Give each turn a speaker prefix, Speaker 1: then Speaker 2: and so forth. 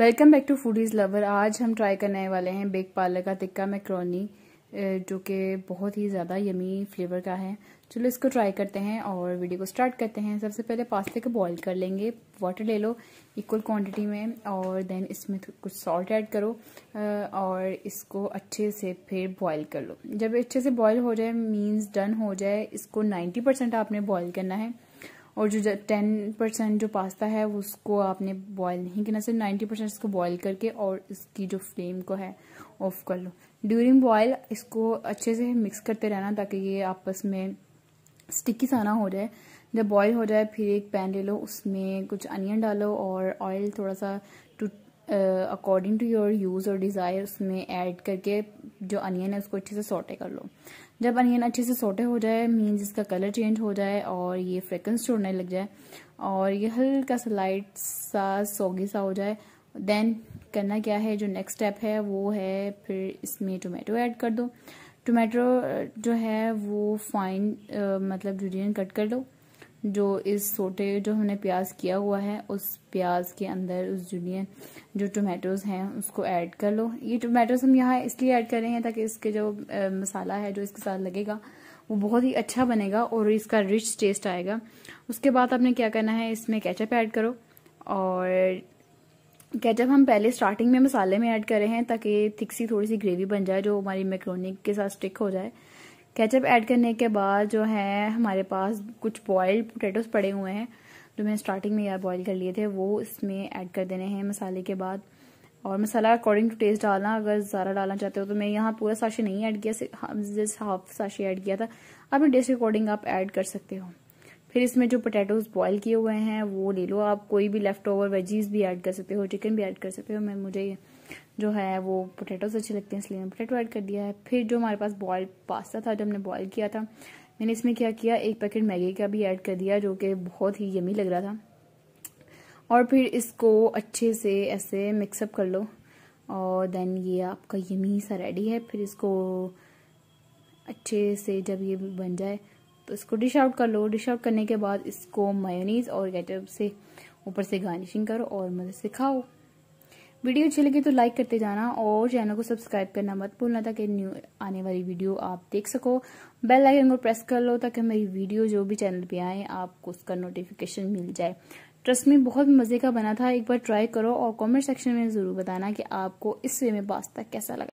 Speaker 1: welcome back to foodies lover आज हम try करने वाले हैं बेक पार्लर का टिक्का मैक्रोनी जो कि बहुत ही ज़्यादा यमी फ्लेवर का है चलो इसको ट्राई करते हैं और वीडियो को स्टार्ट करते हैं सबसे पहले पास्ते को बॉईल कर लेंगे वाटर ले लो इक्वल क्वांटिटी में और देन इसमें कुछ सॉल्ट ऐड करो और इसको अच्छे से फिर बॉईल कर लो जब अच्छे से बॉईल हो जाए मींस डन हो जाए इसको 90 परसेंट आपने बॉईल करना है और जो टेन परसेंट जो पास्ता है उसको आपने बॉयल नहीं करना सिर्फ नाइन्टी परसेंट इसको बॉयल करके और इसकी जो फ्लेम को है ऑफ कर लो ड्यूरिंग बॉयल इसको अच्छे से मिक्स करते रहना ताकि ये आपस में स्टिकी साना ना हो जाए जब बॉयल हो जाए फिर एक पैन ले लो उसमें कुछ अनियन डालो और ऑयल थोड़ा सा to according to your use और डिज़ायर उसमें ऐड करके जो अनियन है उसको अच्छे से सोटे कर लो जब अनियन अच्छे से सोटे हो जाए मीन्स इसका कलर चेंज हो जाए और ये फ्रेकेंस छोड़ने लग जाए और ये हल्का सा लाइट सा सोगी सा हो जाए देन करना क्या है जो नेक्स्ट स्टेप है वो है फिर इसमें टोमेटो ऐड कर दो टोमेटो जो है वो फाइन मतलब जुडियन कट कर दो जो इस सोटे जो हमने प्याज किया हुआ है उस प्याज के अंदर उस जूलियन जो टोमेटोज़ हैं उसको ऐड कर लो ये टोमेटोज़ हम यहाँ इसलिए ऐड कर रहे हैं ताकि इसके जो आ, मसाला है जो इसके साथ लगेगा वो बहुत ही अच्छा बनेगा और इसका रिच टेस्ट आएगा उसके बाद आपने क्या करना है इसमें कैचअप ऐड करो और कैचअप हम पहले स्टार्टिंग में मसाले में ऐड कर रहे हैं ताकि सी थोड़ी सी ग्रेवी बन जाए जो हमारी मैक्रोनिक के साथ स्टिक हो जाए केचप ऐड करने के बाद जो है हमारे पास कुछ बॉयल्ड पोटैटोज पड़े हुए हैं जो मैंने स्टार्टिंग में यार बॉयल कर लिए थे वो इसमें ऐड कर देने हैं मसाले के बाद और मसाला अकॉर्डिंग टू टेस्ट डालना अगर ज़्यादा डालना चाहते हो तो मैं यहाँ पूरा साशी नहीं ऐड किया जस्ट हाफ साशी ऐड किया था अपने टेस्ट अकॉर्डिंग आप ऐड कर सकते हो फिर इसमें जो पोटैटोज बॉयल किए हुए हैं वो ले लो आप कोई भी लेफ्ट ओवर वेजीज भी ऐड कर सकते हो चिकन भी ऐड कर सकते हो मैं मुझे जो है वो पोटैटोज अच्छे लगते हैं इसलिए मैंने पोटैटो ऐड कर दिया है फिर जो हमारे पास बॉयल पास्ता था जो हमने बॉयल किया था मैंने इसमें क्या किया एक पैकेट मैगी का भी ऐड कर दिया जो कि बहुत ही यमी लग रहा था और फिर इसको अच्छे से ऐसे मिक्सअप कर लो और देन ये आपका यमी सा रेडी है फिर इसको अच्छे से जब ये बन जाए तो इसको डिश आउट कर लो डिश आउट करने के बाद इसको मायोनीज और गेटअप से ऊपर से गार्निशिंग करो और मज़े से खाओ वीडियो अच्छी लगी तो लाइक करते जाना और चैनल को सब्सक्राइब करना मत भूलना ताकि न्यू आने वाली वीडियो आप देख सको बेल आइकन को प्रेस कर लो ताकि हमारी वीडियो जो भी चैनल पे आए आपको उसका नोटिफिकेशन मिल जाए ट्रस्ट में बहुत मज़े का बना था एक बार ट्राई करो और कमेंट सेक्शन में ज़रूर बताना कि आपको इस वे में पास्ता कैसा लगा